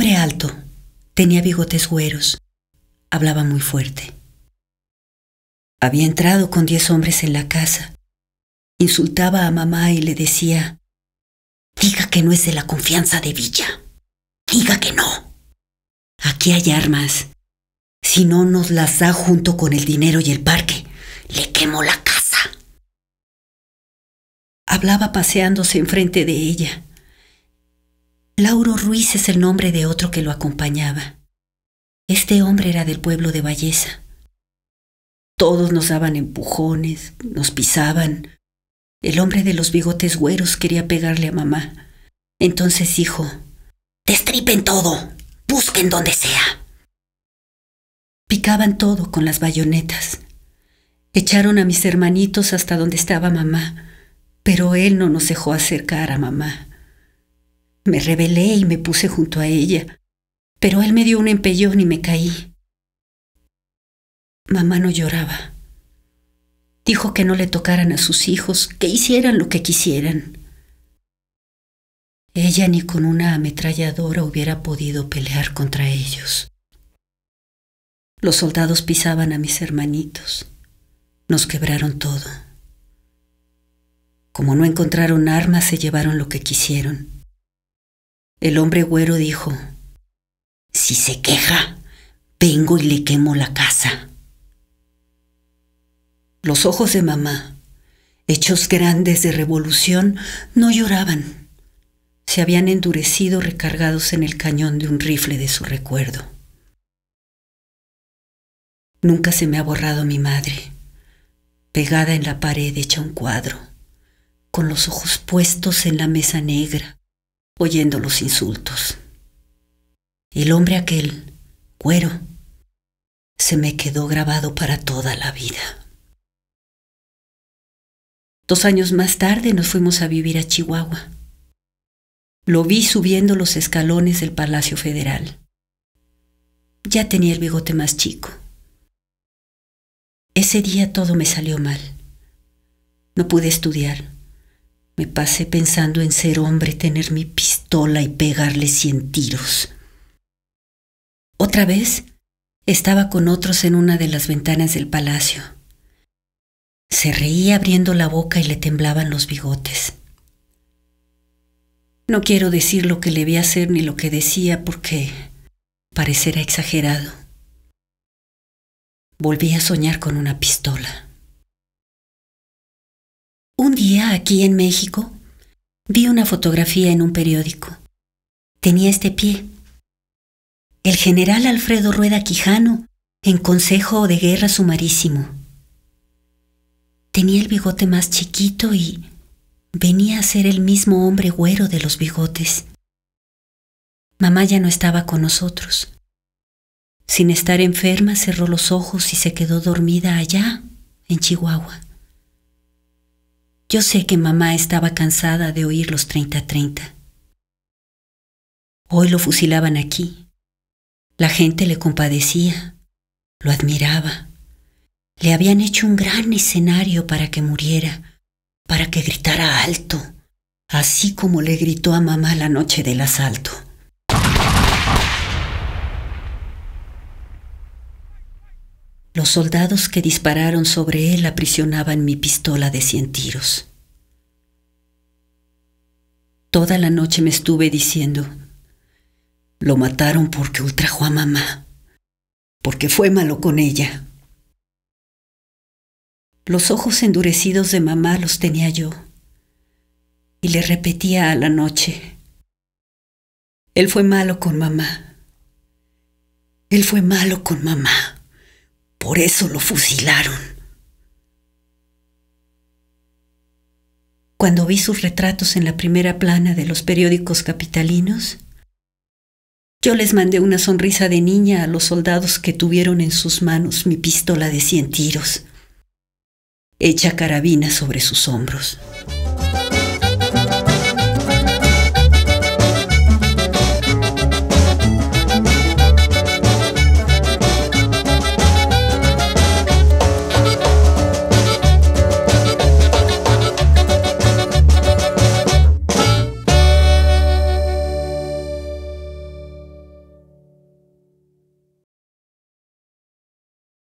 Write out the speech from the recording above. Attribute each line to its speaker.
Speaker 1: hombre alto, tenía bigotes güeros, hablaba muy fuerte. Había entrado con diez hombres en la casa. Insultaba a mamá y le decía, diga que no es de la confianza de Villa. Diga que no. Aquí hay armas. Si no nos las da junto con el dinero y el parque, le quemo la casa. Hablaba paseándose enfrente de ella. Lauro Ruiz es el nombre de otro que lo acompañaba. Este hombre era del pueblo de Valleza. Todos nos daban empujones, nos pisaban. El hombre de los bigotes güeros quería pegarle a mamá. Entonces dijo, Destripen todo, busquen donde sea. Picaban todo con las bayonetas. Echaron a mis hermanitos hasta donde estaba mamá, pero él no nos dejó acercar a mamá. Me rebelé y me puse junto a ella, pero él me dio un empellón y me caí. Mamá no lloraba. Dijo que no le tocaran a sus hijos, que hicieran lo que quisieran. Ella ni con una ametralladora hubiera podido pelear contra ellos. Los soldados pisaban a mis hermanitos. Nos quebraron todo. Como no encontraron armas, se llevaron lo que quisieron. El hombre güero dijo, Si se queja, vengo y le quemo la casa. Los ojos de mamá, hechos grandes de revolución, no lloraban. Se habían endurecido recargados en el cañón de un rifle de su recuerdo. Nunca se me ha borrado mi madre, pegada en la pared hecha un cuadro, con los ojos puestos en la mesa negra, oyendo los insultos. El hombre aquel, cuero, se me quedó grabado para toda la vida. Dos años más tarde nos fuimos a vivir a Chihuahua. Lo vi subiendo los escalones del Palacio Federal. Ya tenía el bigote más chico. Ese día todo me salió mal. No pude estudiar. Me pasé pensando en ser hombre, tener mi pistola y pegarle cien tiros. Otra vez estaba con otros en una de las ventanas del palacio. Se reía abriendo la boca y le temblaban los bigotes. No quiero decir lo que le vi hacer ni lo que decía porque parecerá exagerado. Volví a soñar con una pistola aquí en México, vi una fotografía en un periódico. Tenía este pie. El general Alfredo Rueda Quijano, en Consejo de Guerra Sumarísimo. Tenía el bigote más chiquito y venía a ser el mismo hombre güero de los bigotes. Mamá ya no estaba con nosotros. Sin estar enferma, cerró los ojos y se quedó dormida allá, en Chihuahua. Yo sé que mamá estaba cansada de oír los 30-30. Hoy lo fusilaban aquí. La gente le compadecía, lo admiraba. Le habían hecho un gran escenario para que muriera, para que gritara alto, así como le gritó a mamá la noche del asalto. Los soldados que dispararon sobre él aprisionaban mi pistola de cien tiros. Toda la noche me estuve diciendo, lo mataron porque ultrajó a mamá, porque fue malo con ella. Los ojos endurecidos de mamá los tenía yo y le repetía a la noche, él fue malo con mamá, él fue malo con mamá. Por eso lo fusilaron. Cuando vi sus retratos en la primera plana de los periódicos capitalinos, yo les mandé una sonrisa de niña a los soldados que tuvieron en sus manos mi pistola de cien tiros, hecha carabina sobre sus hombros.